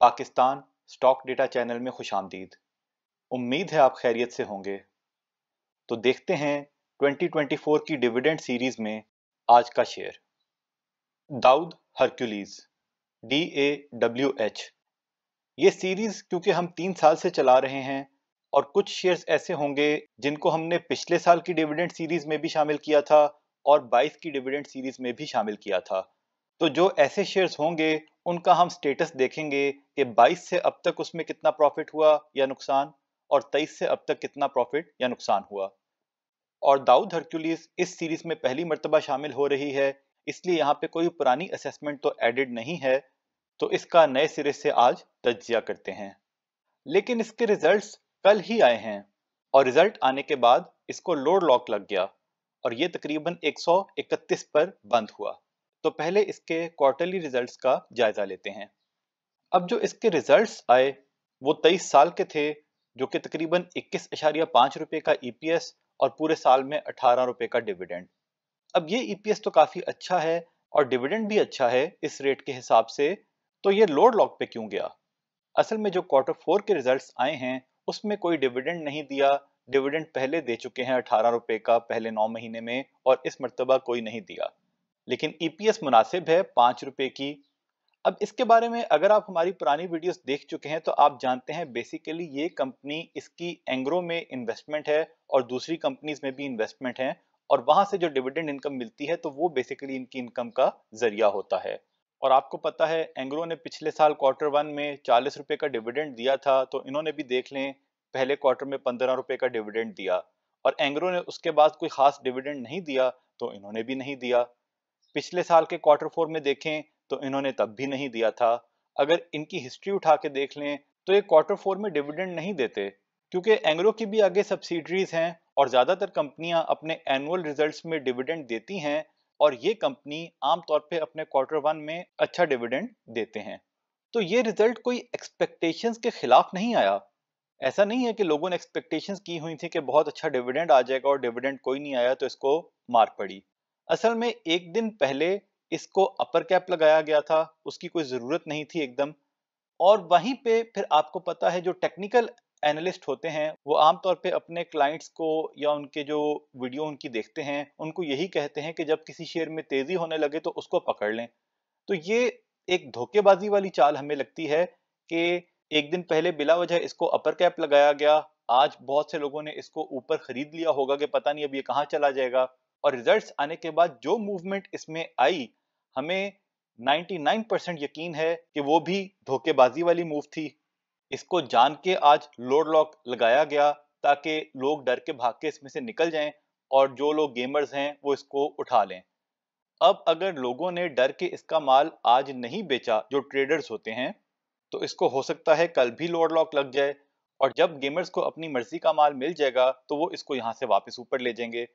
Pakistan stock data channel में खुश आमदीद उम्मीद है आप खैरियत से होंगे तो देखते हैं 2024 की डिविडेंड सीरीज में आज का share Dawood Hercules D A W H ये सीरीज क्योंकि हम तीन साल से चला रहे हैं और कुछ शेयर्स ऐसे होंगे जिनको हमने पिछले साल की डिविडेंड सीरीज में भी शामिल किया था और 22 की डिविडेंड सीरीज में भी शामिल किया था तो जो ऐसे शेयर्स होंगे उनका हम स्टेटस देखेंगे कि 22 से अब तक उसमें कितना प्रॉफिट हुआ या नुकसान और 23 से अब तक कितना प्रॉफिट या नुकसान हुआ और दाऊद हरक्यूलिस इस सीरीज में पहली मरतबा शामिल हो रही है इसलिए यहाँ पे कोई पुरानी असेसमेंट तो एडिड नहीं है तो इसका नए सिरे से आज तजिया करते हैं लेकिन इसके रिजल्ट्स कल ही आए हैं और रिजल्ट आने के बाद इसको लोड लॉक लग गया और ये तकरीबन 131 पर बंद हुआ तो पहले इसके क्वार्टरली रिजल्ट्स का जायजा लेते हैं अब जो इसके रिजल्ट्स आए वो तेईस साल के थे जो कि तकरीबन इक्कीस अशारिया पांच रुपये का ई e और पूरे साल में अठारह रुपए का डिविडेंड अब ये ई e तो काफ़ी अच्छा है और डिविडेंड भी अच्छा है इस रेट के हिसाब से तो ये लोड लॉक पे क्यों गया असल में जो क्वार्टर फोर के रिजल्ट्स आए हैं उसमें कोई डिविडेंड नहीं दिया डिविडेंड पहले दे चुके हैं अठारह रुपये का पहले नौ महीने में और इस मरतबा कोई नहीं दिया लेकिन ईपीएस e मुनासिब है पांच रुपए की अब इसके बारे में अगर आप हमारी पुरानी वीडियोस देख चुके हैं तो आप जानते हैं बेसिकली ये कंपनी इसकी एंग्रो में इन्वेस्टमेंट है और दूसरी कंपनीज में भी इन्वेस्टमेंट है और वहां से जो डिविडेंड इनकम मिलती है तो वो बेसिकली इनकी इनकम का जरिया होता है और आपको पता है एंग्रो ने पिछले साल क्वार्टर वन में चालीस रुपए का डिविडेंड दिया था तो इन्होंने भी देख लें पहले क्वार्टर में पंद्रह रुपए का डिविडेंड दिया और एंग्रो ने उसके बाद कोई खास डिविडेंड नहीं दिया तो इन्होंने भी नहीं दिया पिछले साल के क्वार्टर फोर में देखें तो इन्होंने तब भी नहीं दिया था अगर इनकी हिस्ट्री उठा के देख लें तो ये क्वार्टर फोर में डिविडेंड नहीं देते क्योंकि एंग्रो की भी आगे सब्सिडरीज हैं और ज़्यादातर कंपनियां अपने एनुअल रिजल्ट्स में डिविडेंड देती हैं और ये कंपनी आमतौर पे अपने क्वार्टर वन में अच्छा डिविडेंड देते हैं तो ये रिजल्ट कोई एक्सपेक्टेशंस के खिलाफ नहीं आया ऐसा नहीं है कि लोगों ने एक्सपेक्टेशंस की हुई थी कि बहुत अच्छा डिविडेंड आ जाएगा और डिविडेंड कोई नहीं आया तो इसको मार पड़ी असल में एक दिन पहले इसको अपर कैप लगाया गया था उसकी कोई ज़रूरत नहीं थी एकदम और वहीं पे फिर आपको पता है जो टेक्निकल एनालिस्ट होते हैं वो आमतौर पे अपने क्लाइंट्स को या उनके जो वीडियो उनकी देखते हैं उनको यही कहते हैं कि जब किसी शेयर में तेज़ी होने लगे तो उसको पकड़ लें तो ये एक धोखेबाजी वाली चाल हमें लगती है कि एक दिन पहले बिला वजह इसको अपर कैप लगाया गया आज बहुत से लोगों ने इसको ऊपर खरीद लिया होगा कि पता नहीं अब ये कहाँ चला जाएगा और रिजल्ट्स आने के बाद जो मूवमेंट इसमें आई हमें 99% यकीन है कि वो भी धोखेबाजी वाली मूव थी इसको जान के आज लोड लॉक लगाया गया ताकि लोग डर के भाग के इसमें से निकल जाएं और जो लोग गेमर्स हैं वो इसको उठा लें अब अगर लोगों ने डर के इसका माल आज नहीं बेचा जो ट्रेडर्स होते हैं तो इसको हो सकता है कल भी लोड लॉक लग जाए और जब गेमर्स को अपनी मर्जी का माल मिल जाएगा तो वो इसको यहाँ से वापस ऊपर ले जाएंगे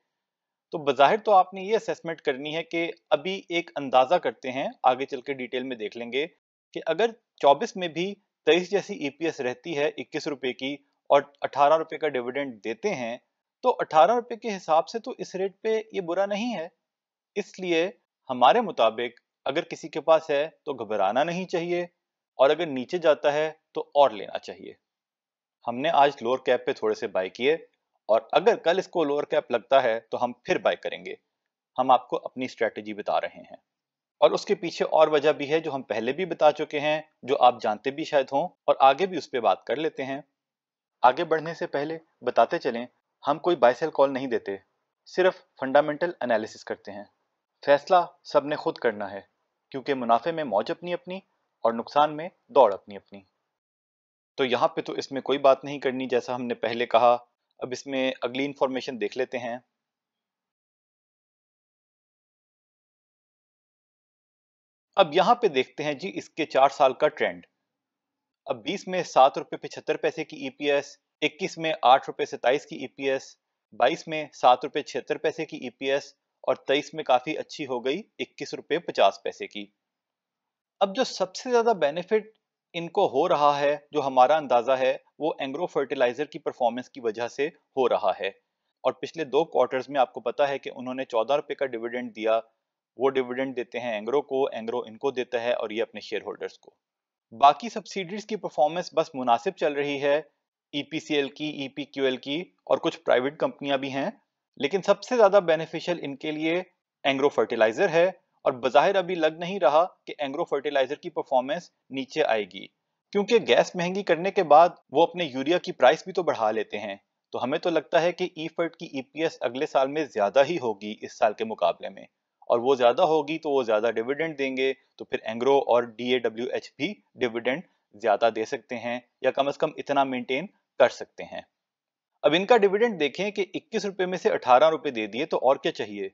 तो बाहिर तो आपने ये असेसमेंट करनी है कि अभी एक अंदाज़ा करते हैं आगे चल के डिटेल में देख लेंगे कि अगर 24 में भी तेईस जैसी ईपीएस e रहती है इक्कीस रुपए की और अठारह रुपए का डिविडेंड देते हैं तो अठारह रुपए के हिसाब से तो इस रेट पे ये बुरा नहीं है इसलिए हमारे मुताबिक अगर किसी के पास है तो घबराना नहीं चाहिए और अगर नीचे जाता है तो और लेना चाहिए हमने आज लोअर कैप पे थोड़े से बाय किए और अगर कल इसको लोअर कैप लगता है तो हम फिर बाय करेंगे हम आपको अपनी स्ट्रैटेजी बता रहे हैं और उसके पीछे और वजह भी है जो हम पहले भी बता चुके हैं जो आप जानते भी शायद हों और आगे भी उस पर बात कर लेते हैं आगे बढ़ने से पहले बताते चलें हम कोई बायसेल कॉल नहीं देते सिर्फ फंडामेंटल एनालिसिस करते हैं फैसला सब ने खुद करना है क्योंकि मुनाफे में मौज अपनी अपनी और नुकसान में दौड़ अपनी अपनी तो यहाँ पे तो इसमें कोई बात नहीं करनी जैसा हमने पहले कहा अब इसमें अगली इंफॉर्मेशन देख लेते हैं अब यहां पे देखते हैं जी इसके चार साल का ट्रेंड अब 20 में सात रुपए पिछहत्तर पैसे की ईपीएस e 21 में आठ रुपए सताइस की e ईपीएस 22 में सात रुपये छिहत्तर पैसे की ईपीएस e और 23 में काफी अच्छी हो गई इक्कीस रुपये पचास पैसे की अब जो सबसे ज्यादा बेनिफिट इनको हो रहा है जो हमारा अंदाज़ा है वो एंग्रो फर्टिलाइज़र की परफॉर्मेंस की वजह से हो रहा है और पिछले दो क्वार्टर्स में आपको पता है कि उन्होंने चौदह रुपए का डिविडेंड दिया वो डिविडेंड देते हैं एंग्रो को एंग्रो इनको देता है और ये अपने शेयर होल्डर्स को बाकी सब्सिडीज की परफॉर्मेंस बस मुनासिब चल रही है ईपीसीएल e की ईपीक्यूएल e की और कुछ प्राइवेट कंपनियां भी हैं लेकिन सबसे ज़्यादा बेनिफिशियल इनके लिए एंग्रो फर्टिलाइज़र है और बाहिर अभी लग नहीं रहा कि एंग्रो फर्टिलाइजर की परफॉर्मेंस नीचे आएगी क्योंकि गैस महंगी करने के बाद वो अपने यूरिया की प्राइस भी तो बढ़ा लेते हैं तो हमें तो लगता है कि ई फर्ट की ईपीएस e अगले साल में ज्यादा ही होगी इस साल के मुकाबले में और वो ज्यादा होगी तो वो ज्यादा डिविडेंड देंगे तो फिर एंग्रो और डी भी डिविडेंड ज्यादा दे सकते हैं या कम अज कम इतना मेंटेन कर सकते हैं अब इनका डिविडेंड देखें कि इक्कीस रुपए में से अठारह रुपए दे दिए तो और क्या चाहिए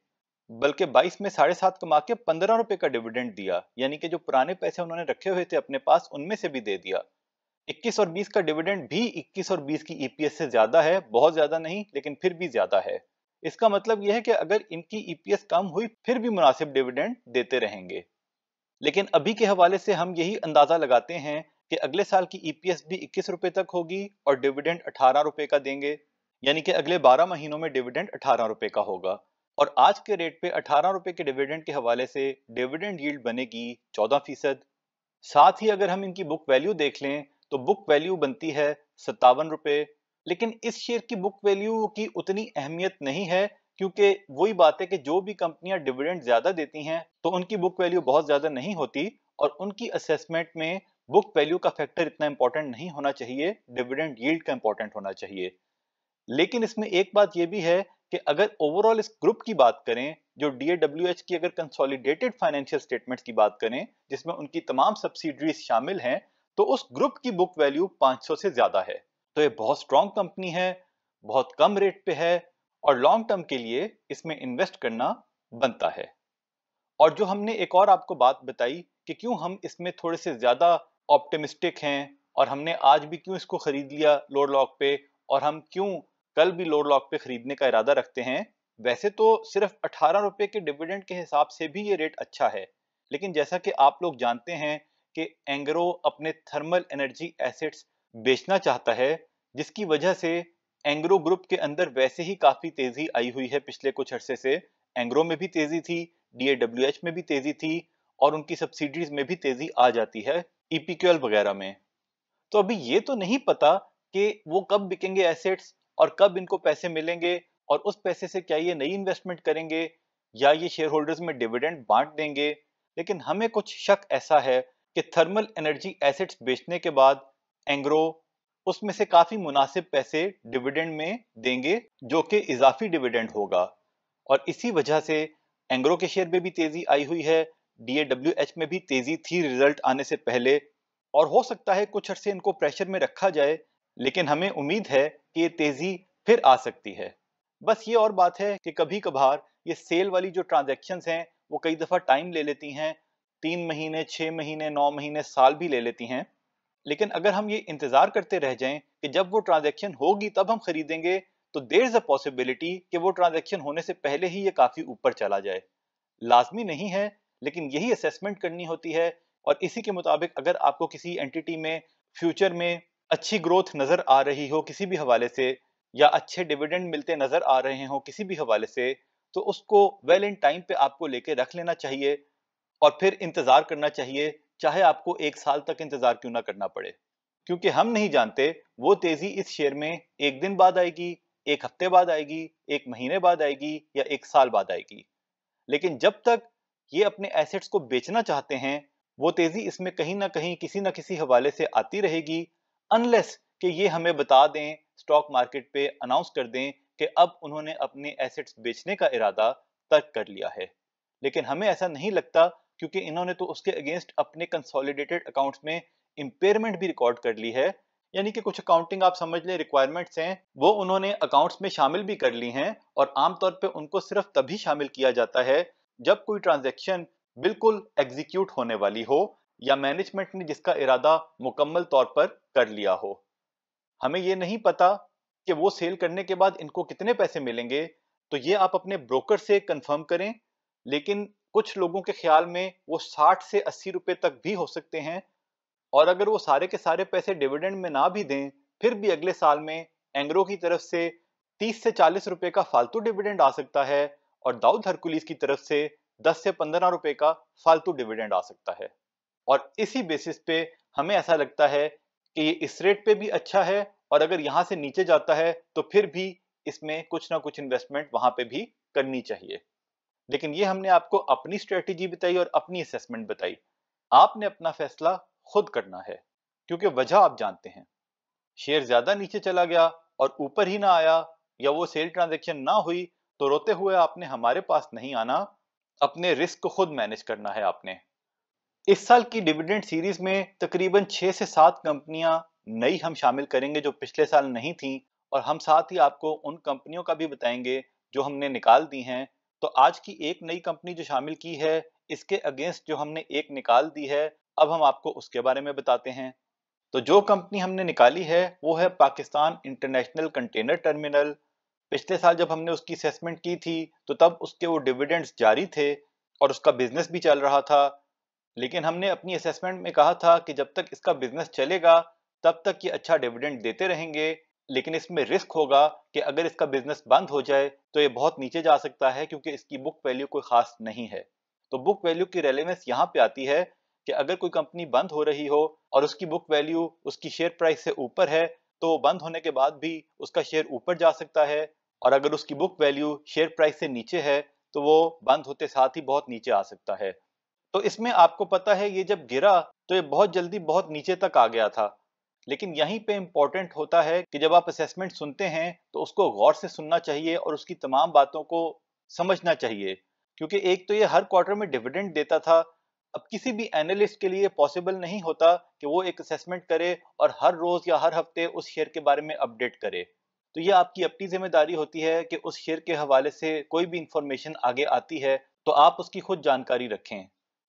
बल्कि 22 में साढ़े सात कमा के पंद्रह रुपए का डिविडेंड दिया यानी कि जो पुराने पैसे उन्होंने रखे हुए थे अपने पास उनमें से भी दे दिया 21 और 20 का डिविडेंड भी 21 और 20 की ईपीएस e से ज्यादा है बहुत ज्यादा नहीं लेकिन फिर भी ज्यादा है इसका मतलब यह है कि अगर इनकी ईपीएस e कम हुई फिर भी मुनासिब डिविडेंड देते रहेंगे लेकिन अभी के हवाले से हम यही अंदाजा लगाते हैं कि अगले साल की ईपीएस e भी इक्कीस रुपए तक होगी और डिविडेंड अठारह रुपए का देंगे यानी कि अगले बारह महीनों में डिविडेंड अठारह रुपए का होगा और आज के रेट पे अठारह रुपए के डिविडेंड के हवाले से डिविडेंड यील्ड बनेगी चौदह फीसद साथ ही अगर हम इनकी बुक वैल्यू देख लें तो बुक वैल्यू बनती है सत्तावन रुपए लेकिन इस शेयर की बुक वैल्यू की उतनी अहमियत नहीं है क्योंकि वही बात है कि जो भी कंपनियां डिविडेंड ज्यादा देती हैं तो उनकी बुक वैल्यू बहुत ज्यादा नहीं होती और उनकी असेसमेंट में बुक वैल्यू का फैक्टर इतना इंपॉर्टेंट नहीं होना चाहिए डिविडेंड यील्ड का इंपॉर्टेंट होना चाहिए लेकिन इसमें एक बात यह भी है कि अगर ओवरऑल इस ग्रुप की बात करें जो डीएडब्ल्यू की अगर कंसोलिडेटेड फाइनेंशियल स्टेटमेंट्स की बात करें जिसमें उनकी तमाम सब्सिडरीज शामिल हैं तो उस ग्रुप की बुक वैल्यू 500 से ज्यादा है तो ये बहुत स्ट्रॉन्ग कंपनी है बहुत कम रेट पे है और लॉन्ग टर्म के लिए इसमें इन्वेस्ट करना बनता है और जो हमने एक और आपको बात बताई कि क्यों हम इसमें थोड़े से ज्यादा ऑप्टिमिस्टिक हैं और हमने आज भी क्यों इसको खरीद लिया लोड लॉक पे और हम क्यों कल भी लोड लॉक पे खरीदने का इरादा रखते हैं वैसे तो सिर्फ अठारह रुपए के डिविडेंड के हिसाब से भी ये रेट अच्छा है लेकिन जैसा कि आप लोग जानते हैं कि एंग्रो अपने थर्मल एनर्जी एसेट्स बेचना चाहता है जिसकी वजह से एंग्रो ग्रुप के अंदर वैसे ही काफ़ी तेज़ी आई हुई है पिछले कुछ अरसे से एंग्रो में भी तेज़ी थी डी में भी तेज़ी थी और उनकी सब्सिडीज में भी तेज़ी आ जाती है ईपीक्यूएल वगैरह में तो अभी ये तो नहीं पता कि वो कब बिकेंगे एसेट्स और कब इनको पैसे मिलेंगे और उस पैसे से क्या ये नई इन्वेस्टमेंट करेंगे या ये शेयर होल्डर्स में डिविडेंड बांट देंगे लेकिन हमें कुछ शक ऐसा है कि थर्मल एनर्जी एसेट्स बेचने के बाद एंग्रो उसमें से काफी मुनासिब पैसे डिविडेंड में देंगे जो कि इजाफी डिविडेंड होगा और इसी वजह से एंग्रो के शेयर में भी तेजी आई हुई है डीएडब्ल्यू एच में भी तेजी थी रिजल्ट आने से पहले और हो सकता है कुछ अरसे इनको प्रेशर में रखा जाए लेकिन हमें उम्मीद है कि ये तेजी फिर आ सकती है बस ये और बात है कि कभी कभार ये सेल वाली जो ट्रांजेक्शन हैं वो कई दफ़ा टाइम ले लेती हैं तीन महीने छः महीने नौ महीने साल भी ले लेती हैं लेकिन अगर हम ये इंतज़ार करते रह जाएं कि जब वो ट्रांजेक्शन होगी तब हम खरीदेंगे तो देर इज़ अ पॉसिबिलिटी कि वो ट्रांजेक्शन होने से पहले ही ये काफ़ी ऊपर चला जाए लाजमी नहीं है लेकिन यही असेसमेंट करनी होती है और इसी के मुताबिक अगर आपको किसी एंटिटी में फ्यूचर में अच्छी ग्रोथ नजर आ रही हो किसी भी हवाले से या अच्छे डिविडेंड मिलते नजर आ रहे हो किसी भी हवाले से तो उसको वेल इन टाइम पे आपको लेके रख लेना चाहिए और फिर इंतजार करना चाहिए चाहे आपको एक साल तक इंतजार क्यों ना करना पड़े क्योंकि हम नहीं जानते वो तेजी इस शेयर में एक दिन बाद आएगी एक हफ्ते बाद आएगी एक महीने बाद आएगी या एक साल बाद आएगी लेकिन जब तक ये अपने एसेट्स को बेचना चाहते हैं वो तेजी इसमें कहीं ना कहीं किसी ना किसी हवाले से आती रहेगी अनलेस कि ये हमें बता दें स्टॉक मार्केट पे अनाउंस कर दें कि अब उन्होंने अपने एसेट्स बेचने का इरादा तर्क कर लिया है लेकिन हमें ऐसा नहीं लगता क्योंकि इन्होंने तो उसके अगेंस्ट अपने कंसोलिडेटेड अकाउंट्स में इम्पेयरमेंट भी रिकॉर्ड कर ली है यानी कि कुछ अकाउंटिंग आप समझ लें रिक्वायरमेंट्स हैं वो उन्होंने अकाउंट्स में शामिल भी कर ली हैं और आमतौर पे उनको सिर्फ तभी शामिल किया जाता है जब कोई ट्रांजैक्शन बिल्कुल एग्जीक्यूट होने वाली हो या मैनेजमेंट ने जिसका इरादा मुकम्मल तौर पर कर लिया हो हमें ये नहीं पता कि वो सेल करने के बाद इनको कितने पैसे मिलेंगे तो ये आप अपने ब्रोकर से कंफर्म करें लेकिन कुछ लोगों के ख्याल में वो 60 से 80 रुपए तक भी हो सकते हैं और अगर वो सारे के सारे पैसे डिविडेंड में ना भी दें फिर भी अगले साल में एंग्रो की तरफ से 30 से 40 रुपए का फालतू डिविडेंड आ सकता है और दाऊद हरकुलिस की तरफ से 10 से 15 रुपए का फालतू डिविडेंड आ सकता है और इसी बेसिस पे हमें ऐसा लगता है कि ये इस रेट पे भी अच्छा है और अगर यहां से नीचे जाता है तो फिर भी इसमें कुछ ना कुछ इन्वेस्टमेंट वहां पे भी करनी चाहिए लेकिन ये हमने आपको अपनी स्ट्रेटेजी बताई और अपनी असेसमेंट बताई आपने अपना फैसला खुद करना है क्योंकि वजह आप जानते हैं शेयर ज्यादा नीचे चला गया और ऊपर ही ना आया या वो सेल ट्रांजेक्शन ना हुई तो रोते हुए आपने हमारे पास नहीं आना अपने रिस्क को खुद मैनेज करना है आपने इस साल की डिविडेंड सीरीज में तकरीबन छः से सात कंपनियां नई हम शामिल करेंगे जो पिछले साल नहीं थी और हम साथ ही आपको उन कंपनियों का भी बताएंगे जो हमने निकाल दी हैं तो आज की एक नई कंपनी जो शामिल की है इसके अगेंस्ट जो हमने एक निकाल दी है अब हम आपको उसके बारे में बताते हैं तो जो कंपनी हमने निकाली है वो है पाकिस्तान इंटरनेशनल कंटेनर टर्मिनल पिछले साल जब हमने उसकी असेसमेंट की थी तो तब उसके वो डिविडेंड्स जारी थे और उसका बिजनेस भी चल रहा था लेकिन हमने अपनी असेसमेंट में कहा था कि जब तक इसका बिजनेस चलेगा तब तक ये अच्छा डिविडेंड देते रहेंगे लेकिन इसमें रिस्क होगा कि अगर इसका बिजनेस बंद हो जाए तो ये बहुत नीचे जा सकता है क्योंकि इसकी बुक वैल्यू कोई खास नहीं है तो बुक वैल्यू की रेलिवेंस यहाँ पे आती है कि अगर कोई कंपनी बंद हो रही हो और उसकी बुक वैल्यू उसकी शेयर प्राइस से ऊपर है तो वो बंद होने के बाद भी उसका शेयर ऊपर जा सकता है और अगर उसकी बुक वैल्यू शेयर प्राइस से नीचे है तो वो बंद होते साथ ही बहुत नीचे आ सकता है तो इसमें आपको पता है ये जब गिरा तो ये बहुत जल्दी बहुत नीचे तक आ गया था लेकिन यहीं पे इम्पॉर्टेंट होता है कि जब आप असेसमेंट सुनते हैं तो उसको गौर से सुनना चाहिए और उसकी तमाम बातों को समझना चाहिए क्योंकि एक तो ये हर क्वार्टर में डिविडेंड देता था अब किसी भी एनालिस्ट के लिए पॉसिबल नहीं होता कि वो एक असेसमेंट करे और हर रोज़ या हर हफ्ते उस शेयर के बारे में अपडेट करे तो ये आपकी अपनी जिम्मेदारी होती है कि उस शेयर के हवाले से कोई भी इंफॉर्मेशन आगे आती है तो आप उसकी खुद जानकारी रखें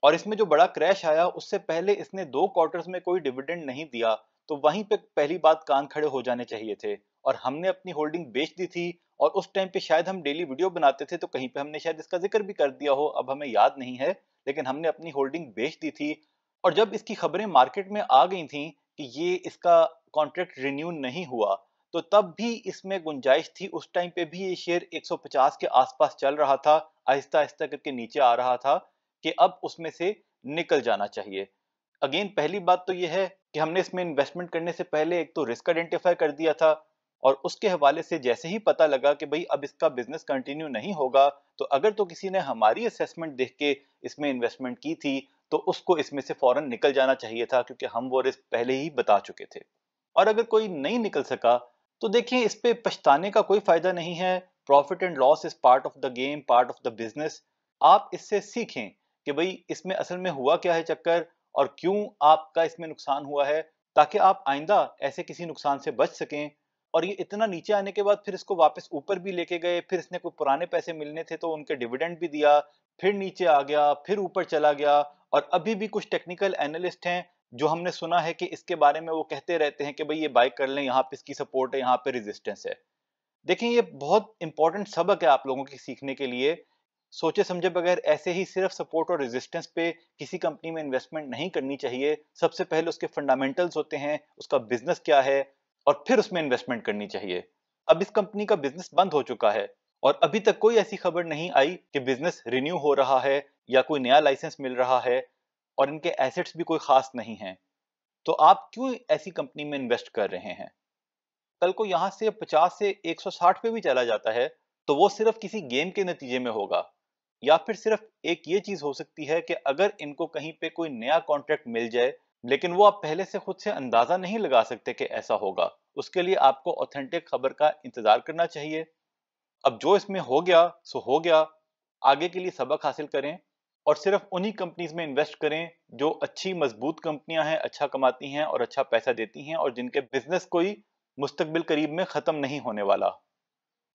और इसमें जो बड़ा क्रैश आया उससे पहले इसने दो क्वार्टर्स में कोई डिविडेंड नहीं दिया तो वहीं पे पहली बात कान खड़े हो जाने चाहिए थे और हमने अपनी होल्डिंग बेच दी थी और उस टाइम पे शायद हम डेली वीडियो बनाते थे तो कहीं पे हमने शायद इसका जिक्र भी कर दिया हो अब हमें याद नहीं है लेकिन हमने अपनी होल्डिंग बेच दी थी और जब इसकी खबरें मार्केट में आ गई थी कि ये इसका कॉन्ट्रैक्ट रिन्यू नहीं हुआ तो तब भी इसमें गुंजाइश थी उस टाइम पे भी ये शेयर 150 के आसपास चल रहा था आहिस्ता आहिस्ता करके नीचे आ रहा था कि अब उसमें से निकल जाना चाहिए अगेन पहली बात तो यह है कि हमने इसमें इन्वेस्टमेंट करने से पहले एक तो रिस्क आइडेंटिफाई कर दिया था और उसके हवाले से जैसे ही पता लगा कि भाई अब इसका बिजनेस कंटिन्यू नहीं होगा तो अगर तो किसी ने हमारी असेसमेंट देख के इसमें इन्वेस्टमेंट की थी तो उसको इसमें से फौरन निकल जाना चाहिए था क्योंकि हम वो रिस्क पहले ही बता चुके थे और अगर कोई नहीं निकल सका तो देखिए इस पे पछताने का कोई फायदा नहीं है profit and loss is part of the game part of the business आप इससे सीखें कि भाई इसमें असल में हुआ क्या है चक्कर और क्यों आपका इसमें नुकसान हुआ है ताकि आप आइंदा ऐसे किसी नुकसान से बच सकें और ये इतना नीचे आने के बाद फिर इसको वापस ऊपर भी लेके गए फिर इसने कोई पुराने पैसे मिलने थे तो उनके डिविडेंड भी दिया फिर नीचे आ गया फिर ऊपर चला गया और अभी भी कुछ टेक्निकल एनालिस्ट हैं जो हमने सुना है कि इसके बारे में वो कहते रहते हैं कि भाई ये बाय कर लें यहाँ पे इसकी सपोर्ट है यहाँ पे रेजिस्टेंस है देखें ये बहुत इंपॉर्टेंट सबक है आप लोगों की सीखने के लिए सोचे समझे बगैर ऐसे ही सिर्फ सपोर्ट और रेजिस्टेंस पे किसी कंपनी में इन्वेस्टमेंट नहीं करनी चाहिए सबसे पहले उसके फंडामेंटल्स होते हैं उसका बिजनेस क्या है और फिर उसमें इन्वेस्टमेंट करनी चाहिए अब इस कंपनी का बिजनेस बंद हो चुका है और अभी तक कोई ऐसी खबर नहीं आई कि बिजनेस रिन्यू हो रहा है या कोई नया लाइसेंस मिल रहा है और इनके एसेट्स भी कोई खास नहीं है तो आप क्यों ऐसी कंपनी में इन्वेस्ट कर रहे हैं कल को यहाँ से 50 से 160 पे भी चला जाता है तो वो सिर्फ किसी गेम के नतीजे में होगा या फिर सिर्फ एक ये चीज हो सकती है कि अगर इनको कहीं पे कोई नया कॉन्ट्रैक्ट मिल जाए लेकिन वो आप पहले से खुद से अंदाजा नहीं लगा सकते कि ऐसा होगा उसके लिए आपको ऑथेंटिक खबर का इंतजार करना चाहिए अब जो इसमें हो गया सो हो गया आगे के लिए सबक हासिल करें और सिर्फ उन्हीं कंपनीज में इन्वेस्ट करें जो अच्छी मजबूत कंपनियां हैं अच्छा कमाती हैं और अच्छा पैसा देती हैं और जिनके बिजनेस कोई मुस्तबिल करीब में ख़त्म नहीं होने वाला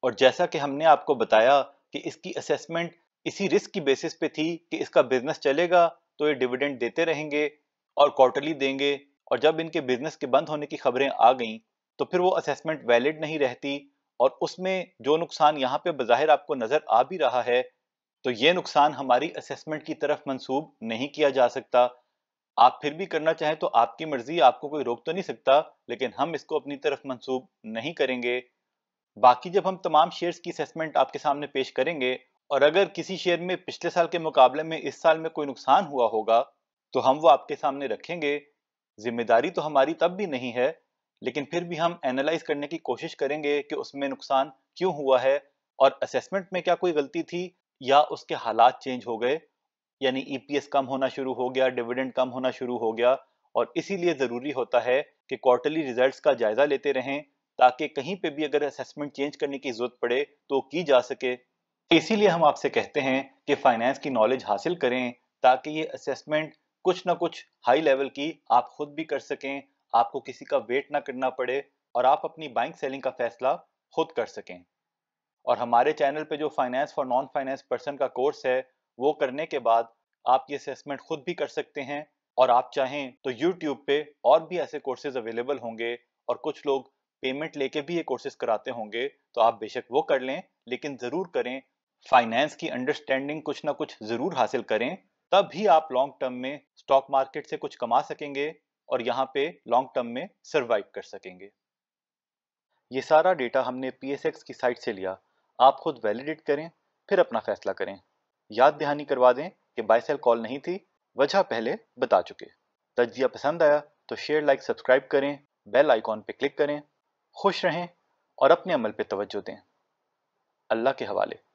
और जैसा कि हमने आपको बताया कि इसकी असेसमेंट इसी रिस्क की बेसिस पे थी कि इसका बिजनेस चलेगा तो ये डिविडेंड देते रहेंगे और क्वार्टरली देंगे और जब इनके बिजनेस के बंद होने की खबरें आ गई तो फिर वो असेसमेंट वैलिड नहीं रहती और उसमें जो नुकसान यहाँ पे बाहिर आपको नज़र आ भी रहा है तो ये नुकसान हमारी असेसमेंट की तरफ मंसूब नहीं किया जा सकता आप फिर भी करना चाहें तो आपकी मर्जी आपको कोई रोक तो नहीं सकता लेकिन हम इसको अपनी तरफ मंसूब नहीं करेंगे बाकी जब हम तमाम शेयर्स की असेसमेंट आपके सामने पेश करेंगे और अगर किसी शेयर में पिछले साल के मुकाबले में इस साल में कोई नुकसान हुआ होगा तो हम वो आपके सामने रखेंगे जिम्मेदारी तो हमारी तब भी नहीं है लेकिन फिर भी हम एनालाइज करने की कोशिश करेंगे कि उसमें नुकसान क्यों हुआ है और असेसमेंट में क्या कोई गलती थी या उसके हालात चेंज हो गए यानी ईपीएस e कम होना शुरू हो गया डिविडेंड कम होना शुरू हो गया और इसीलिए ज़रूरी होता है कि क्वार्टरली रिजल्ट्स का जायज़ा लेते रहें ताकि कहीं पे भी अगर असेसमेंट चेंज करने की ज़रूरत पड़े तो की जा सके इसीलिए हम आपसे कहते हैं कि फाइनेंस की नॉलेज हासिल करें ताकि ये असेसमेंट कुछ ना कुछ हाई लेवल की आप खुद भी कर सकें आपको किसी का वेट ना करना पड़े और आप अपनी बाइंग सेलिंग का फैसला खुद कर सकें और हमारे चैनल पे जो finance for non finance person का कोर्स है वो करने के बाद आप ये असेसमेंट खुद भी कर सकते हैं और आप चाहें तो यूट्यूब पे और भी ऐसे कोर्सेज अवेलेबल होंगे और कुछ लोग पेमेंट लेके भी ये कोर्सेज कराते होंगे तो आप बेशक वो कर लें लेकिन ज़रूर करें फाइनेंस की अंडरस्टैंडिंग कुछ ना कुछ ज़रूर हासिल करें तब भी आप लॉन्ग टर्म में स्टॉक मार्केट से कुछ कमा सकेंगे और यहाँ पे लॉन्ग टर्म में सर्वाइव कर सकेंगे ये सारा डेटा हमने पी की साइट से लिया आप खुद वैलिडेट करें फिर अपना फैसला करें याद दहानी करवा दें कि बाइसेल कॉल नहीं थी वजह पहले बता चुके तजिया पसंद आया तो शेयर लाइक सब्सक्राइब करें बेल आइकॉन पर क्लिक करें खुश रहें और अपने अमल पर तवज्जो दें अल्लाह के हवाले